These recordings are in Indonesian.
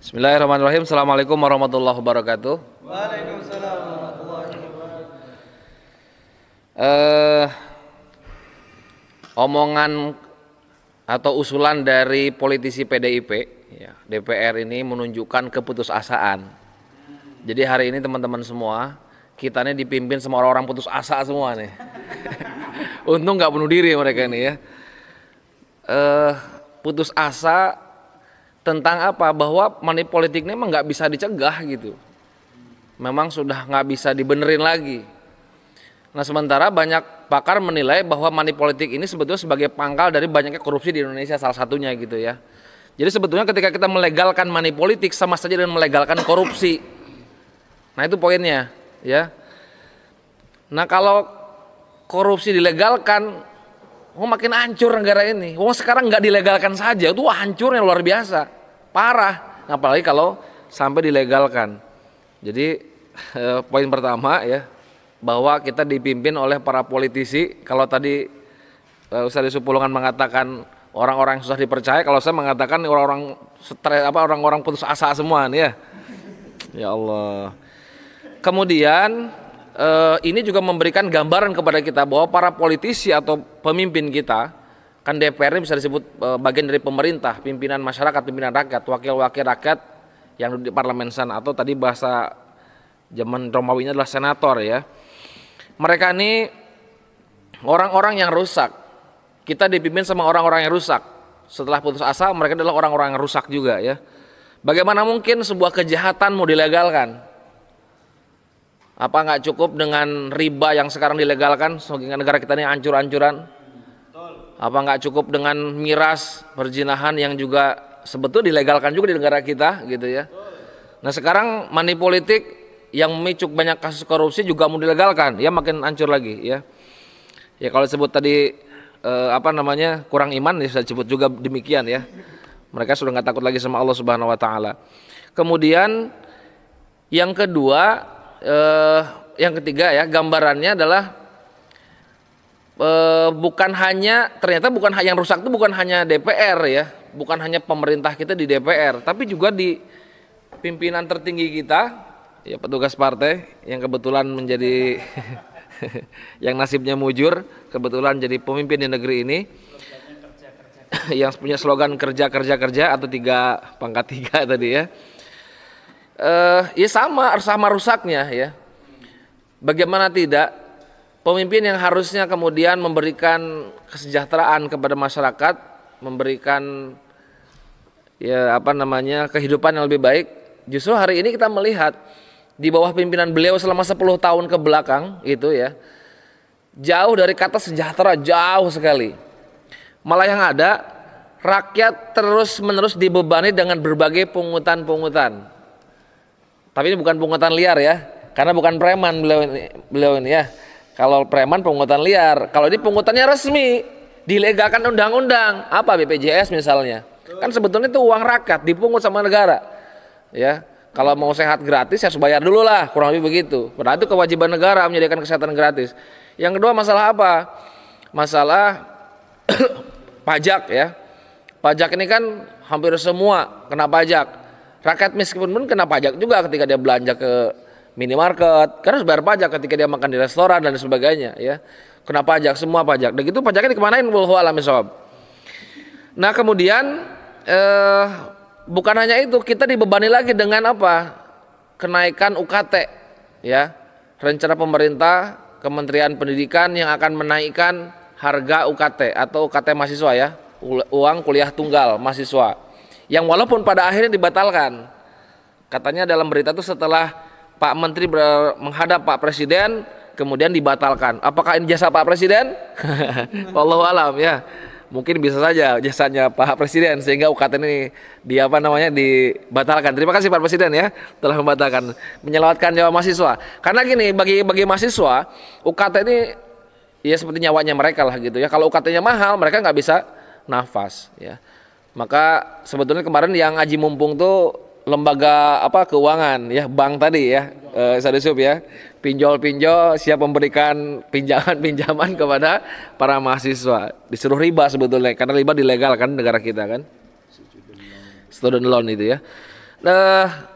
Bismillahirrahmanirrahim. Assalamualaikum warahmatullahi wabarakatuh. Waalaikumsalam warahmatullahi wabarakatuh. Uh, omongan atau usulan dari politisi PDIP, ya, DPR ini menunjukkan keputusasaan. Jadi hari ini teman-teman semua, kita ini dipimpin sama orang-orang putus asa semua nih. Untung nggak bunuh diri mereka ini ya. Uh, putus asa tentang apa bahwa money politik ini emang nggak bisa dicegah gitu memang sudah nggak bisa dibenerin lagi nah sementara banyak pakar menilai bahwa money politik ini sebetulnya sebagai pangkal dari banyaknya korupsi di Indonesia salah satunya gitu ya jadi sebetulnya ketika kita melegalkan money politik sama saja dengan melegalkan korupsi nah itu poinnya ya nah kalau korupsi dilegalkan Oh makin hancur negara ini. Oh sekarang nggak dilegalkan saja itu hancurnya luar biasa, parah. Apalagi kalau sampai dilegalkan. Jadi eh, poin pertama ya bahwa kita dipimpin oleh para politisi. Kalau tadi eh, Ustaz Supulungan mengatakan orang-orang susah dipercaya, kalau saya mengatakan orang-orang stres apa orang-orang putus asa semua nih ya. Ya Allah. Kemudian eh, ini juga memberikan gambaran kepada kita bahwa para politisi atau pemimpin kita kan DPR ini bisa disebut eh, bagian dari pemerintah, pimpinan masyarakat, pimpinan rakyat, wakil-wakil rakyat yang di parlemen sana atau tadi bahasa zaman Romawinya adalah senator ya. Mereka ini orang-orang yang rusak. Kita dipimpin sama orang-orang yang rusak. Setelah putus asa, mereka adalah orang-orang yang rusak juga ya. Bagaimana mungkin sebuah kejahatan mau dilegalkan? apa nggak cukup dengan riba yang sekarang dilegalkan sehingga negara kita ini ancur-ancuran apa nggak cukup dengan miras perzinahan yang juga sebetulnya dilegalkan juga di negara kita gitu ya nah sekarang money politik yang memicu banyak kasus korupsi juga mau dilegalkan ya makin ancur lagi ya ya kalau sebut tadi eh, apa namanya kurang iman ya saya sebut juga demikian ya mereka sudah nggak takut lagi sama Allah Subhanahu Wa Taala kemudian yang kedua eh, yang ketiga ya gambarannya adalah eh, bukan hanya ternyata bukan yang rusak itu bukan hanya DPR ya, bukan hanya pemerintah kita di DPR, tapi juga di pimpinan tertinggi kita, ya petugas partai yang kebetulan menjadi yang nasibnya mujur, kebetulan jadi pemimpin di negeri ini. yang punya slogan kerja kerja kerja atau tiga pangkat tiga tadi ya eh, ya sama sama rusaknya ya. Bagaimana tidak pemimpin yang harusnya kemudian memberikan kesejahteraan kepada masyarakat, memberikan ya apa namanya kehidupan yang lebih baik. Justru hari ini kita melihat di bawah pimpinan beliau selama 10 tahun ke belakang itu ya. Jauh dari kata sejahtera, jauh sekali. Malah yang ada rakyat terus-menerus dibebani dengan berbagai pungutan-pungutan tapi ini bukan pungutan liar ya, karena bukan preman beliau ini, beliau ini ya. Kalau preman pungutan liar, kalau ini pungutannya resmi, dilegalkan undang-undang. Apa BPJS misalnya? Kan sebetulnya itu uang rakyat dipungut sama negara. Ya, kalau mau sehat gratis harus bayar dulu lah, kurang lebih begitu. Berarti kewajiban negara menyediakan kesehatan gratis. Yang kedua masalah apa? Masalah pajak ya. Pajak ini kan hampir semua kena pajak. Rakyat miskin pun kena pajak juga ketika dia belanja ke minimarket, karena harus bayar pajak ketika dia makan di restoran dan sebagainya, ya. Kena pajak semua pajak. Dan gitu pajaknya dikemanain wallahu alam Nah, kemudian eh, bukan hanya itu, kita dibebani lagi dengan apa? Kenaikan UKT, ya. Rencana pemerintah Kementerian Pendidikan yang akan menaikkan harga UKT atau UKT mahasiswa ya, uang kuliah tunggal mahasiswa yang walaupun pada akhirnya dibatalkan. Katanya dalam berita itu setelah Pak Menteri menghadap Pak Presiden kemudian dibatalkan. Apakah ini jasa Pak Presiden? Allah alam ya. Mungkin bisa saja jasanya Pak Presiden sehingga UKT ini di apa namanya dibatalkan. Terima kasih Pak Presiden ya telah membatalkan menyelamatkan nyawa mahasiswa. Karena gini bagi bagi mahasiswa UKT ini ya seperti nyawanya mereka lah gitu ya. Kalau UKT-nya mahal mereka nggak bisa nafas ya. Maka sebetulnya kemarin yang aji mumpung tuh lembaga apa keuangan ya bank tadi ya eh, ya pinjol-pinjol siap memberikan pinjaman-pinjaman kepada para mahasiswa disuruh riba sebetulnya karena riba dilegal kan negara kita kan student loan itu ya nah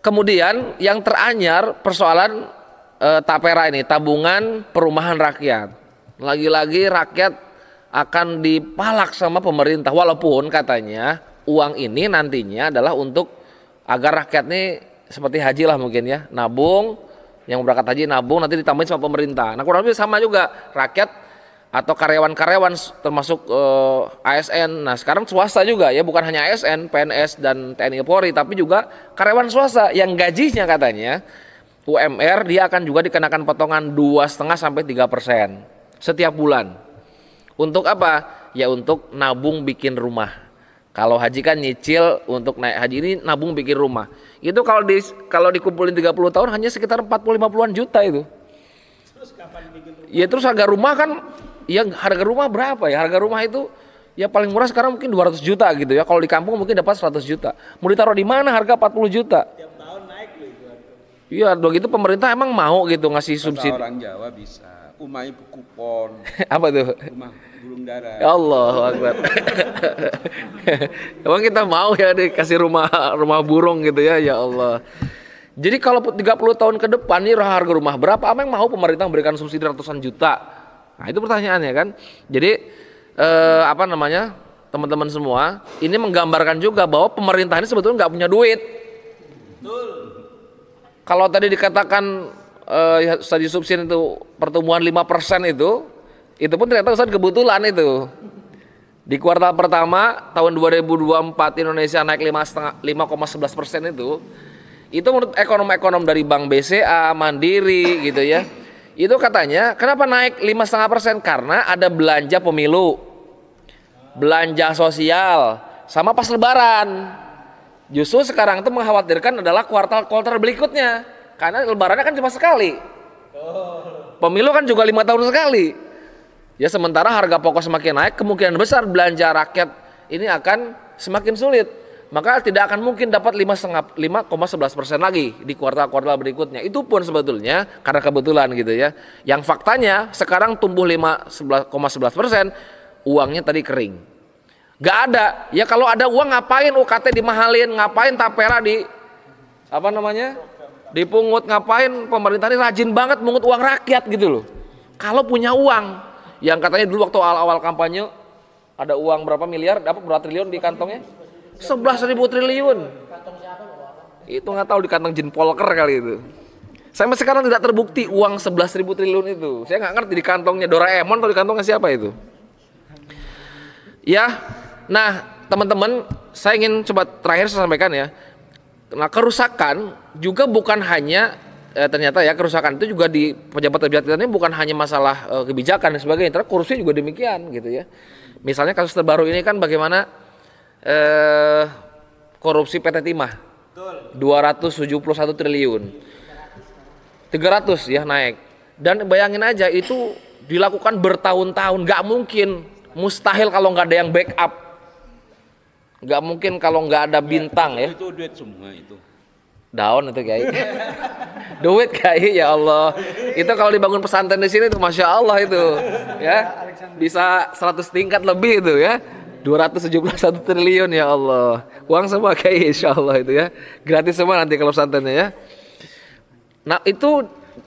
kemudian yang teranyar persoalan eh, tapera ini tabungan perumahan rakyat lagi-lagi rakyat akan dipalak sama pemerintah walaupun katanya uang ini nantinya adalah untuk agar rakyat ini seperti haji lah mungkin ya nabung yang berangkat haji nabung nanti ditambahin sama pemerintah nah kurang lebih sama juga rakyat atau karyawan-karyawan termasuk uh, eh, ASN nah sekarang swasta juga ya bukan hanya ASN PNS dan TNI Polri tapi juga karyawan swasta yang gajinya katanya UMR dia akan juga dikenakan potongan 2,5 sampai 3 persen setiap bulan untuk apa? Ya untuk nabung bikin rumah. Kalau haji kan nyicil untuk naik haji ini nabung bikin rumah. Itu kalau di kalau dikumpulin 30 tahun hanya sekitar 40 50-an juta itu. Terus kapan bikin rumah? Ya terus harga rumah kan yang harga rumah berapa ya? Harga rumah itu ya paling murah sekarang mungkin 200 juta gitu ya. Kalau di kampung mungkin dapat 100 juta. Mau ditaruh di mana harga 40 juta? Tiap tahun naik itu. Iya, dong itu pemerintah emang mau gitu ngasih Kata subsidi. Orang Jawa bisa. Umai kupon. Apa tuh? Rumah burung darah. Ya Allah Akbar. emang kita mau ya dikasih rumah rumah burung gitu ya, ya Allah. Jadi kalau 30 tahun ke depan nih harga rumah berapa? Apa yang mau pemerintah memberikan subsidi ratusan juta? Nah, itu pertanyaannya kan. Jadi eh, apa namanya? Teman-teman semua, ini menggambarkan juga bahwa pemerintah ini sebetulnya nggak punya duit. Betul. Kalau tadi dikatakan eh, ya, Ustaz Yusuf Sin itu pertumbuhan 5% itu, itu pun ternyata Ustaz kebetulan itu. Di kuartal pertama tahun 2024 Indonesia naik 5,11 persen itu, itu menurut ekonom-ekonom dari Bank BCA, Mandiri gitu ya. Itu katanya kenapa naik 5,5 persen karena ada belanja pemilu, belanja sosial, sama pas Lebaran. Justru sekarang itu mengkhawatirkan adalah kuartal-kuartal berikutnya. Karena lebarannya kan cuma sekali. Pemilu kan juga lima tahun sekali. Ya sementara harga pokok semakin naik, kemungkinan besar belanja rakyat ini akan semakin sulit. Maka tidak akan mungkin dapat 5,11 persen lagi di kuartal-kuartal berikutnya. Itu pun sebetulnya karena kebetulan gitu ya. Yang faktanya sekarang tumbuh 5,11 persen, uangnya tadi kering. Gak ada. Ya kalau ada uang ngapain UKT dimahalin, ngapain tapera di apa namanya? Dipungut ngapain pemerintah ini rajin banget mungut uang rakyat gitu loh. Kalau punya uang, yang katanya dulu waktu awal-awal kampanye ada uang berapa miliar, dapat berapa triliun di kantongnya? 11 ribu triliun. Itu nggak tahu di kantong Jin Polker kali itu. Saya masih sekarang tidak terbukti uang 11 ribu triliun itu. Saya nggak ngerti di kantongnya Doraemon atau di kantongnya siapa itu. Ya, Nah, teman-teman, saya ingin coba terakhir saya sampaikan ya. Nah, kerusakan juga bukan hanya eh, ternyata ya kerusakan itu juga di pejabat pejabat ini bukan hanya masalah eh, kebijakan dan sebagainya, ternyata korupsi juga demikian gitu ya. Misalnya kasus terbaru ini kan bagaimana eh, korupsi PT Timah. Betul. 271 triliun. 300 ya naik. Dan bayangin aja itu dilakukan bertahun-tahun, nggak mustahil kalau nggak ada yang backup Nggak mungkin kalau nggak ada iya, bintang ya. Itu, duit semua itu. Daun itu kayak. duit kayak ya Allah. Itu kalau dibangun pesantren di sini tuh masya Allah itu ya. Bisa 100 tingkat lebih itu ya. 271 triliun ya Allah. Uang semua kayak insya Allah itu ya. Gratis semua nanti kalau pesantrennya ya. Nah itu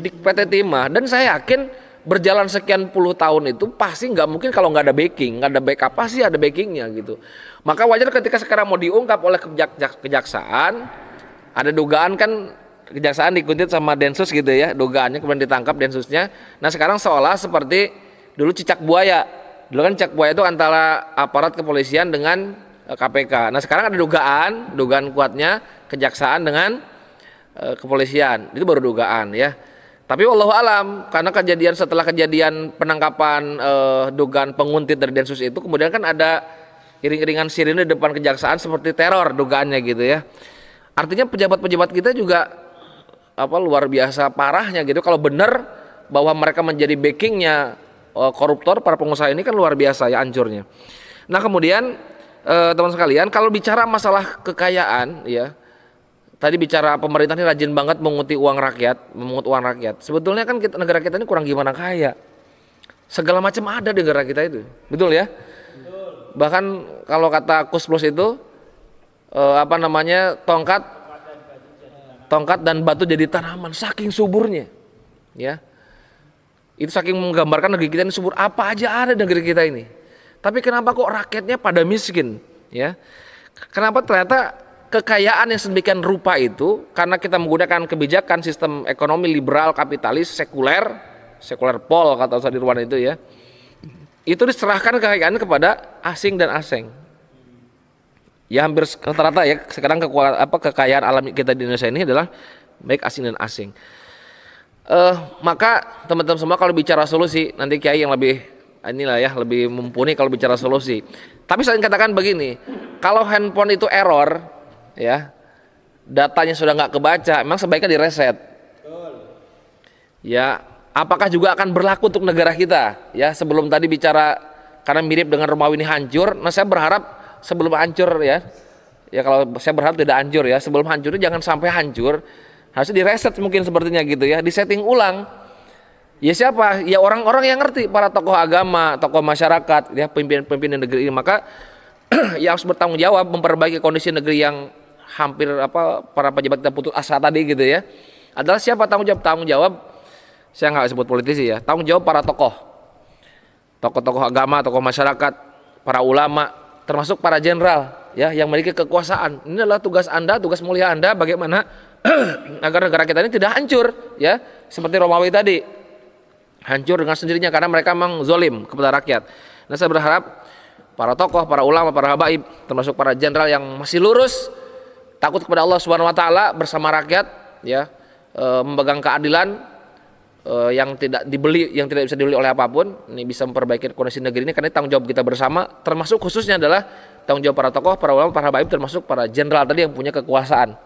di PT Timah dan saya yakin berjalan sekian puluh tahun itu pasti nggak mungkin kalau nggak ada backing, nggak ada backup pasti ada backingnya gitu. Maka wajar ketika sekarang mau diungkap oleh kejaksaan, ada dugaan kan kejaksaan dikuntit sama densus gitu ya, dugaannya kemudian ditangkap densusnya. Nah sekarang seolah seperti dulu cicak buaya, dulu kan cicak buaya itu antara aparat kepolisian dengan KPK. Eh, nah sekarang ada dugaan, dugaan kuatnya kejaksaan dengan eh, kepolisian, itu baru dugaan ya. Tapi wallahualam, alam karena kejadian setelah kejadian penangkapan eh, dugaan penguntit dari Densus itu kemudian kan ada iring-iringan sirine depan kejaksaan seperti teror dugaannya gitu ya. Artinya pejabat-pejabat kita juga apa luar biasa parahnya gitu kalau benar bahwa mereka menjadi backingnya eh, koruptor para pengusaha ini kan luar biasa ya ancurnya. Nah, kemudian eh, teman sekalian kalau bicara masalah kekayaan ya tadi bicara pemerintah ini rajin banget menguti uang rakyat, memungut uang rakyat. Sebetulnya kan kita, negara kita ini kurang gimana kaya. Segala macam ada di negara kita itu. Betul ya? Betul. Bahkan kalau kata Kusplus itu eh, apa namanya? tongkat tongkat dan batu jadi tanaman saking suburnya. Ya. Itu saking menggambarkan negeri kita ini subur apa aja ada di negeri kita ini. Tapi kenapa kok rakyatnya pada miskin, ya? Kenapa ternyata kekayaan yang sedemikian rupa itu karena kita menggunakan kebijakan sistem ekonomi liberal kapitalis sekuler sekuler pol kata Ustaz Irwan itu ya itu diserahkan kekayaan kepada asing dan asing ya hampir rata-rata ya sekarang kekuatan apa kekayaan alami kita di Indonesia ini adalah baik asing dan asing uh, maka teman-teman semua kalau bicara solusi nanti kiai yang lebih inilah ya lebih mumpuni kalau bicara solusi. Tapi saya ingin katakan begini, kalau handphone itu error, ya datanya sudah nggak kebaca, memang sebaiknya direset. Ya, apakah juga akan berlaku untuk negara kita? Ya, sebelum tadi bicara karena mirip dengan Romawi ini hancur, nah saya berharap sebelum hancur ya, ya kalau saya berharap tidak hancur ya, sebelum hancur jangan sampai hancur, Harus direset mungkin sepertinya gitu ya, disetting ulang. Ya siapa? Ya orang-orang yang ngerti, para tokoh agama, tokoh masyarakat, ya pimpinan-pimpinan negeri ini. Maka ya harus bertanggung jawab memperbaiki kondisi negeri yang hampir apa para pejabat kita putus asa tadi gitu ya adalah siapa tanggung jawab tanggung jawab saya nggak sebut politisi ya tanggung jawab para tokoh tokoh-tokoh agama tokoh masyarakat para ulama termasuk para jenderal ya yang memiliki kekuasaan ini adalah tugas anda tugas mulia anda bagaimana agar negara kita ini tidak hancur ya seperti Romawi tadi hancur dengan sendirinya karena mereka memang zolim kepada rakyat nah saya berharap para tokoh para ulama para habaib termasuk para jenderal yang masih lurus takut kepada Allah Subhanahu wa taala bersama rakyat ya e, memegang keadilan e, yang tidak dibeli yang tidak bisa dibeli oleh apapun ini bisa memperbaiki kondisi negeri ini karena tanggung jawab kita bersama termasuk khususnya adalah tanggung jawab para tokoh para ulama para habaib termasuk para jenderal tadi yang punya kekuasaan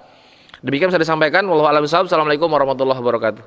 demikian saya disampaikan wallahu alam Assalamualaikum warahmatullahi wabarakatuh